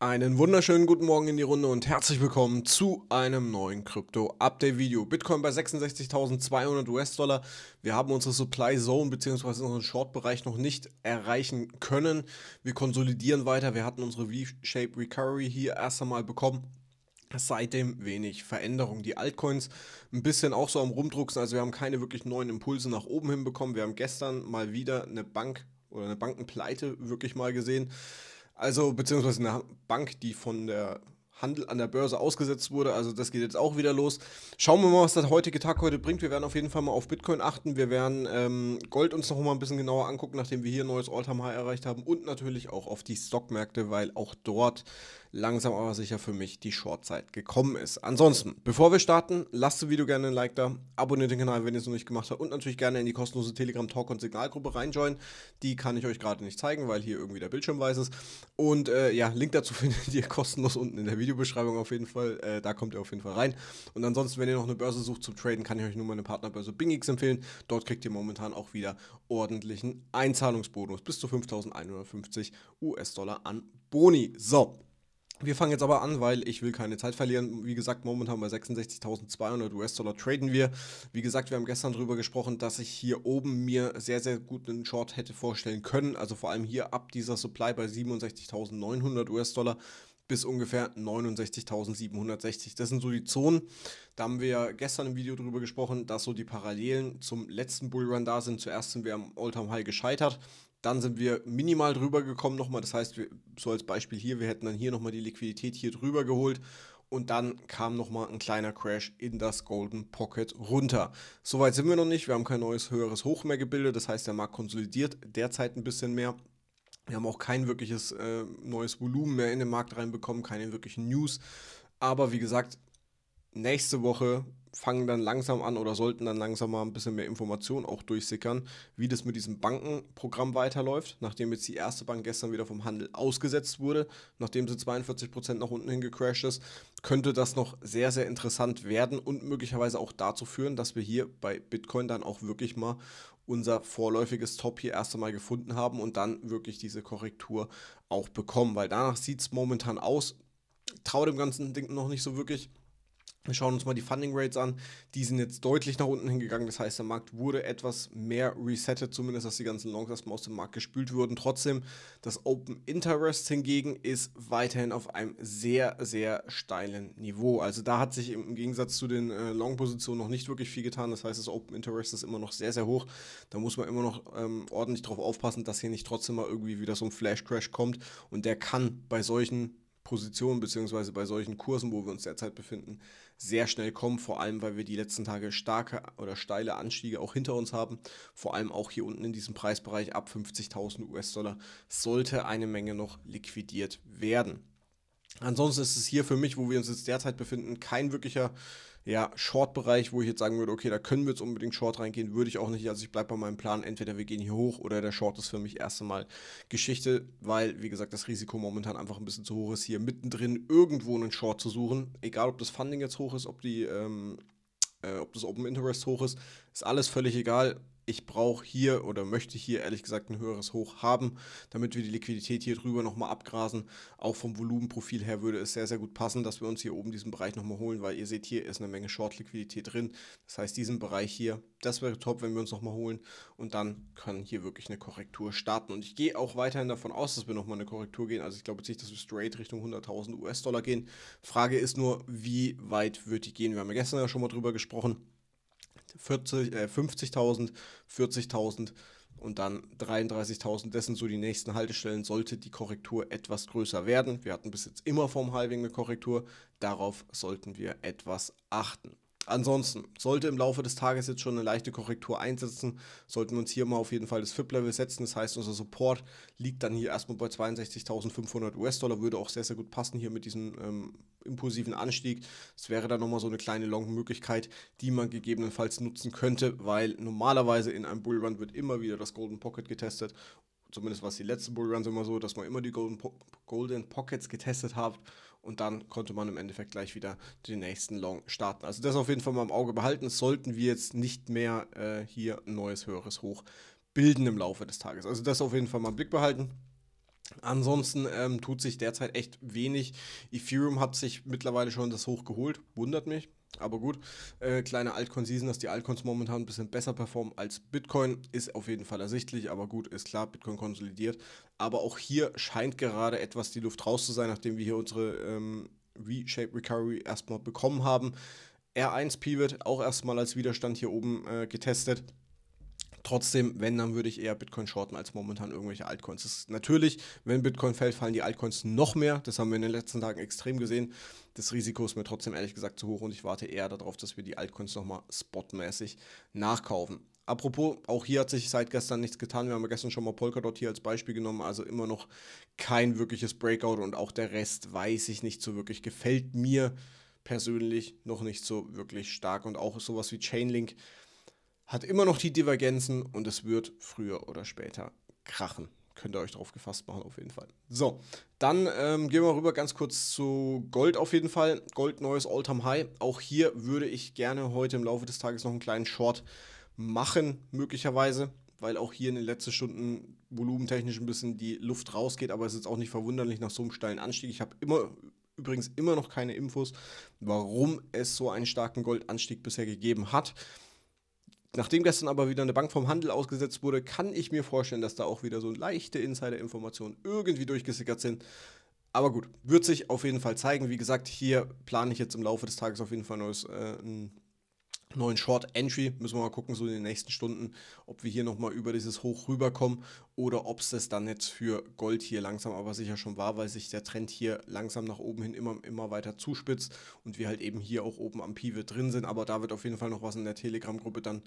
Einen wunderschönen guten Morgen in die Runde und herzlich willkommen zu einem neuen Krypto-Update-Video. Bitcoin bei 66.200 US-Dollar. Wir haben unsere Supply Zone bzw. unseren Short-Bereich noch nicht erreichen können. Wir konsolidieren weiter. Wir hatten unsere V-Shape Recovery hier erst einmal bekommen. Seitdem wenig Veränderung. Die Altcoins ein bisschen auch so am Rumdrucksen. Also wir haben keine wirklich neuen Impulse nach oben hinbekommen. Wir haben gestern mal wieder eine Bank oder eine Bankenpleite wirklich mal gesehen. Also, beziehungsweise eine Bank, die von der Handel an der Börse ausgesetzt wurde. Also das geht jetzt auch wieder los. Schauen wir mal, was der heutige Tag heute bringt. Wir werden auf jeden Fall mal auf Bitcoin achten. Wir werden ähm, Gold uns noch mal ein bisschen genauer angucken, nachdem wir hier ein neues All-Time-High erreicht haben. Und natürlich auch auf die Stockmärkte, weil auch dort langsam aber sicher für mich die Shortzeit gekommen ist. Ansonsten, bevor wir starten, lasst dem Video gerne ein Like da, abonniert den Kanal, wenn ihr es noch nicht gemacht habt und natürlich gerne in die kostenlose Telegram Talk und Signalgruppe reinjoinen. Die kann ich euch gerade nicht zeigen, weil hier irgendwie der Bildschirm weiß ist. Und äh, ja, Link dazu findet ihr kostenlos unten in der Videobeschreibung auf jeden Fall. Äh, da kommt ihr auf jeden Fall rein. Und ansonsten, wenn ihr noch eine Börse sucht zum Traden, kann ich euch nur meine Partnerbörse BingX empfehlen. Dort kriegt ihr momentan auch wieder ordentlichen Einzahlungsbonus bis zu 5.150 US-Dollar an Boni. So, wir fangen jetzt aber an, weil ich will keine Zeit verlieren. Wie gesagt, momentan bei 66.200 US-Dollar traden wir. Wie gesagt, wir haben gestern darüber gesprochen, dass ich hier oben mir sehr, sehr gut einen Short hätte vorstellen können. Also vor allem hier ab dieser Supply bei 67.900 US-Dollar bis ungefähr 69.760. Das sind so die Zonen. Da haben wir gestern im Video darüber gesprochen, dass so die Parallelen zum letzten Bullrun da sind. Zuerst sind wir am Alltime High gescheitert. Dann sind wir minimal drüber gekommen nochmal. Das heißt, wir, so als Beispiel hier, wir hätten dann hier nochmal die Liquidität hier drüber geholt und dann kam nochmal ein kleiner Crash in das Golden Pocket runter. Soweit sind wir noch nicht. Wir haben kein neues höheres Hoch mehr gebildet. Das heißt, der Markt konsolidiert derzeit ein bisschen mehr. Wir haben auch kein wirkliches äh, neues Volumen mehr in den Markt reinbekommen, keine wirklichen News. Aber wie gesagt, nächste Woche fangen dann langsam an oder sollten dann langsam mal ein bisschen mehr Informationen auch durchsickern, wie das mit diesem Bankenprogramm weiterläuft, nachdem jetzt die erste Bank gestern wieder vom Handel ausgesetzt wurde, nachdem sie 42% nach unten hin gecrashed ist, könnte das noch sehr, sehr interessant werden und möglicherweise auch dazu führen, dass wir hier bei Bitcoin dann auch wirklich mal unser vorläufiges Top hier erst einmal gefunden haben und dann wirklich diese Korrektur auch bekommen, weil danach sieht es momentan aus. Traue dem ganzen Ding noch nicht so wirklich wir schauen uns mal die Funding Rates an. Die sind jetzt deutlich nach unten hingegangen. Das heißt, der Markt wurde etwas mehr resettet, zumindest dass die ganzen Longs erstmal aus dem Markt gespült wurden. Trotzdem, das Open Interest hingegen ist weiterhin auf einem sehr, sehr steilen Niveau. Also da hat sich im Gegensatz zu den äh, Long-Positionen noch nicht wirklich viel getan. Das heißt, das Open Interest ist immer noch sehr, sehr hoch. Da muss man immer noch ähm, ordentlich drauf aufpassen, dass hier nicht trotzdem mal irgendwie wieder so ein Flash-Crash kommt. Und der kann bei solchen Positionen beziehungsweise bei solchen Kursen, wo wir uns derzeit befinden, sehr schnell kommen, vor allem weil wir die letzten Tage starke oder steile Anstiege auch hinter uns haben, vor allem auch hier unten in diesem Preisbereich ab 50.000 US-Dollar sollte eine Menge noch liquidiert werden. Ansonsten ist es hier für mich, wo wir uns jetzt derzeit befinden, kein wirklicher ja, Short-Bereich, wo ich jetzt sagen würde, okay, da können wir jetzt unbedingt Short reingehen, würde ich auch nicht. Also ich bleibe bei meinem Plan, entweder wir gehen hier hoch oder der Short ist für mich erst einmal Geschichte, weil, wie gesagt, das Risiko momentan einfach ein bisschen zu hoch ist, hier mittendrin irgendwo einen Short zu suchen. Egal, ob das Funding jetzt hoch ist, ob die, ähm, äh, ob das Open Interest hoch ist, ist alles völlig egal ich brauche hier oder möchte hier ehrlich gesagt ein höheres Hoch haben, damit wir die Liquidität hier drüber nochmal abgrasen. Auch vom Volumenprofil her würde es sehr, sehr gut passen, dass wir uns hier oben diesen Bereich nochmal holen, weil ihr seht, hier ist eine Menge Short-Liquidität drin. Das heißt, diesen Bereich hier, das wäre top, wenn wir uns nochmal holen und dann kann hier wirklich eine Korrektur starten. Und ich gehe auch weiterhin davon aus, dass wir nochmal eine Korrektur gehen. Also ich glaube jetzt nicht, dass wir straight Richtung 100.000 US-Dollar gehen. Frage ist nur, wie weit wird die gehen? Wir haben ja gestern ja schon mal drüber gesprochen 40, äh, 50.000, 40.000 und dann 33.000. Dessen so die nächsten Haltestellen, sollte die Korrektur etwas größer werden. Wir hatten bis jetzt immer vom Halving eine Korrektur. Darauf sollten wir etwas achten. Ansonsten sollte im Laufe des Tages jetzt schon eine leichte Korrektur einsetzen, sollten wir uns hier mal auf jeden Fall das FIP-Level setzen. Das heißt, unser Support liegt dann hier erstmal bei 62.500 US-Dollar, würde auch sehr, sehr gut passen hier mit diesem ähm, impulsiven Anstieg. Es wäre dann nochmal so eine kleine Long-Möglichkeit, die man gegebenenfalls nutzen könnte, weil normalerweise in einem Bullrun wird immer wieder das Golden Pocket getestet zumindest war es die letzten Bullruns immer so, dass man immer die Golden, po Golden Pockets getestet hat und dann konnte man im Endeffekt gleich wieder den nächsten Long starten. Also das auf jeden Fall mal im Auge behalten, sollten wir jetzt nicht mehr äh, hier ein neues höheres Hoch bilden im Laufe des Tages. Also das auf jeden Fall mal im Blick behalten. Ansonsten ähm, tut sich derzeit echt wenig. Ethereum hat sich mittlerweile schon das Hoch geholt, wundert mich. Aber gut, äh, kleine Altcoin-Season, dass die Altcoins momentan ein bisschen besser performen als Bitcoin, ist auf jeden Fall ersichtlich. Aber gut, ist klar, Bitcoin konsolidiert. Aber auch hier scheint gerade etwas die Luft raus zu sein, nachdem wir hier unsere ähm, Reshape Recovery erstmal bekommen haben. R1 Pivot auch erstmal als Widerstand hier oben äh, getestet. Trotzdem, wenn, dann würde ich eher Bitcoin shorten als momentan irgendwelche Altcoins. Ist, natürlich, wenn Bitcoin fällt, fallen die Altcoins noch mehr. Das haben wir in den letzten Tagen extrem gesehen. Das Risiko ist mir trotzdem ehrlich gesagt zu hoch und ich warte eher darauf, dass wir die Altcoins nochmal spotmäßig nachkaufen. Apropos, auch hier hat sich seit gestern nichts getan. Wir haben gestern schon mal Polkadot hier als Beispiel genommen, also immer noch kein wirkliches Breakout und auch der Rest weiß ich nicht so wirklich. Gefällt mir persönlich noch nicht so wirklich stark und auch sowas wie Chainlink hat immer noch die Divergenzen und es wird früher oder später krachen. Könnt ihr euch darauf gefasst machen, auf jeden Fall. So, dann ähm, gehen wir rüber ganz kurz zu Gold auf jeden Fall. Gold neues all time High. Auch hier würde ich gerne heute im Laufe des Tages noch einen kleinen Short machen, möglicherweise, weil auch hier in den letzten Stunden volumentechnisch ein bisschen die Luft rausgeht, aber es ist auch nicht verwunderlich nach so einem steilen Anstieg. Ich habe immer übrigens immer noch keine Infos, warum es so einen starken Goldanstieg bisher gegeben hat. Nachdem gestern aber wieder eine Bank vom Handel ausgesetzt wurde, kann ich mir vorstellen, dass da auch wieder so leichte Insider-Informationen irgendwie durchgesickert sind. Aber gut, wird sich auf jeden Fall zeigen. Wie gesagt, hier plane ich jetzt im Laufe des Tages auf jeden Fall neues, äh, ein neuen Short Entry. Müssen wir mal gucken, so in den nächsten Stunden, ob wir hier nochmal über dieses Hoch rüberkommen oder ob es das dann jetzt für Gold hier langsam aber sicher schon war, weil sich der Trend hier langsam nach oben hin immer, immer weiter zuspitzt und wir halt eben hier auch oben am Pivot drin sind. Aber da wird auf jeden Fall noch was in der Telegram-Gruppe dann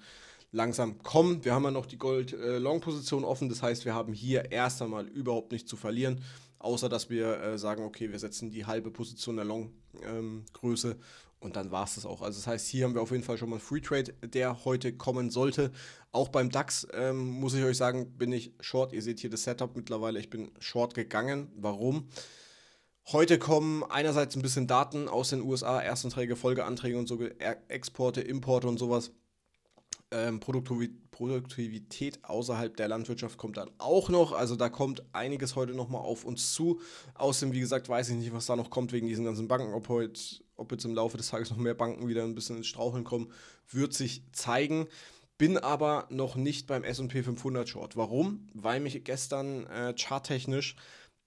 langsam kommen. Wir haben ja noch die Gold-Long-Position äh, offen, das heißt, wir haben hier erst einmal überhaupt nichts zu verlieren außer dass wir äh, sagen, okay, wir setzen die halbe Position der Long-Größe ähm, und dann war es das auch. Also das heißt, hier haben wir auf jeden Fall schon mal einen Free Trade, der heute kommen sollte. Auch beim DAX ähm, muss ich euch sagen, bin ich short. Ihr seht hier das Setup mittlerweile. Ich bin short gegangen. Warum? Heute kommen einerseits ein bisschen Daten aus den USA, Erstanträge, Folgeanträge und so, Exporte, Importe und sowas. Ähm, Produktivität außerhalb der Landwirtschaft kommt dann auch noch. Also da kommt einiges heute nochmal auf uns zu. Außerdem, wie gesagt, weiß ich nicht, was da noch kommt wegen diesen ganzen Banken, ob heute ob jetzt im Laufe des Tages noch mehr Banken wieder ein bisschen ins Straucheln kommen, wird sich zeigen. Bin aber noch nicht beim SP 500 Short. Warum? Weil mich gestern äh, charttechnisch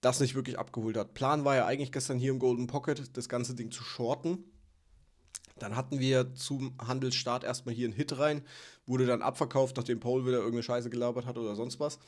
das nicht wirklich abgeholt hat. Plan war ja eigentlich gestern hier im Golden Pocket das ganze Ding zu shorten. Dann hatten wir zum Handelsstart erstmal hier einen Hit rein, wurde dann abverkauft, nachdem Paul wieder irgendeine Scheiße gelabert hat oder sonst was.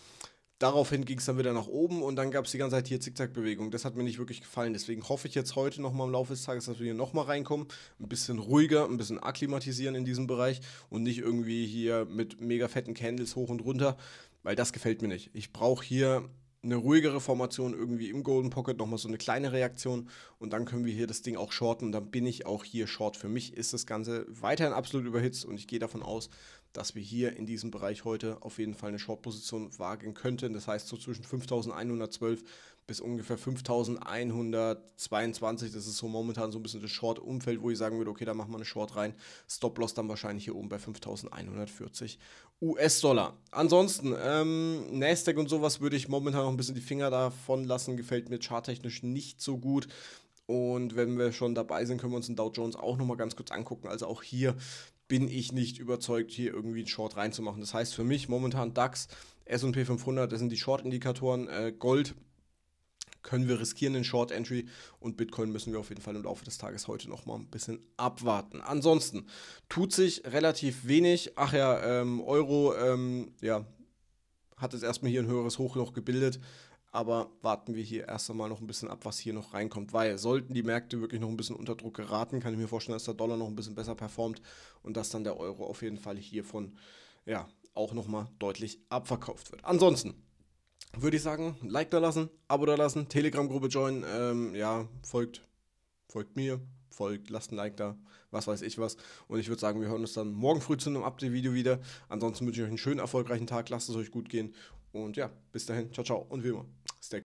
Daraufhin ging es dann wieder nach oben und dann gab es die ganze Zeit hier Zickzack-Bewegung. Das hat mir nicht wirklich gefallen. Deswegen hoffe ich jetzt heute nochmal im Laufe des Tages, dass wir hier nochmal reinkommen. Ein bisschen ruhiger, ein bisschen akklimatisieren in diesem Bereich und nicht irgendwie hier mit mega fetten Candles hoch und runter, weil das gefällt mir nicht. Ich brauche hier eine ruhigere Formation irgendwie im Golden Pocket, nochmal so eine kleine Reaktion und dann können wir hier das Ding auch shorten und dann bin ich auch hier short. Für mich ist das Ganze weiterhin absolut überhitzt und ich gehe davon aus, dass wir hier in diesem Bereich heute auf jeden Fall eine Short-Position wagen könnten. Das heißt so zwischen 5.112 bis ungefähr 5.122. Das ist so momentan so ein bisschen das Short-Umfeld, wo ich sagen würde, okay, da machen wir eine Short rein. Stop-Loss dann wahrscheinlich hier oben bei 5.140 US-Dollar. Ansonsten, ähm, Nasdaq und sowas würde ich momentan noch ein bisschen die Finger davon lassen. Gefällt mir charttechnisch nicht so gut. Und wenn wir schon dabei sind, können wir uns den Dow Jones auch nochmal ganz kurz angucken. Also auch hier bin ich nicht überzeugt, hier irgendwie einen Short reinzumachen. Das heißt für mich momentan DAX, SP 500, das sind die Short-Indikatoren, äh, Gold können wir riskieren den Short Entry und Bitcoin müssen wir auf jeden Fall im Laufe des Tages heute nochmal ein bisschen abwarten. Ansonsten tut sich relativ wenig. Ach ja, ähm, Euro, ähm, ja, hat jetzt erstmal hier ein höheres Hoch noch gebildet. Aber warten wir hier erst einmal noch ein bisschen ab, was hier noch reinkommt. Weil sollten die Märkte wirklich noch ein bisschen unter Druck geraten, kann ich mir vorstellen, dass der Dollar noch ein bisschen besser performt und dass dann der Euro auf jeden Fall hiervon ja, auch nochmal deutlich abverkauft wird. Ansonsten würde ich sagen, Like da lassen, Abo da lassen, Telegram-Gruppe joinen, ähm, ja, folgt, folgt mir, folgt, lasst ein Like da, was weiß ich was. Und ich würde sagen, wir hören uns dann morgen früh zu einem Update-Video wieder. Ansonsten wünsche ich euch einen schönen, erfolgreichen Tag, lasst es euch gut gehen und ja, bis dahin, ciao, ciao und wie immer. stick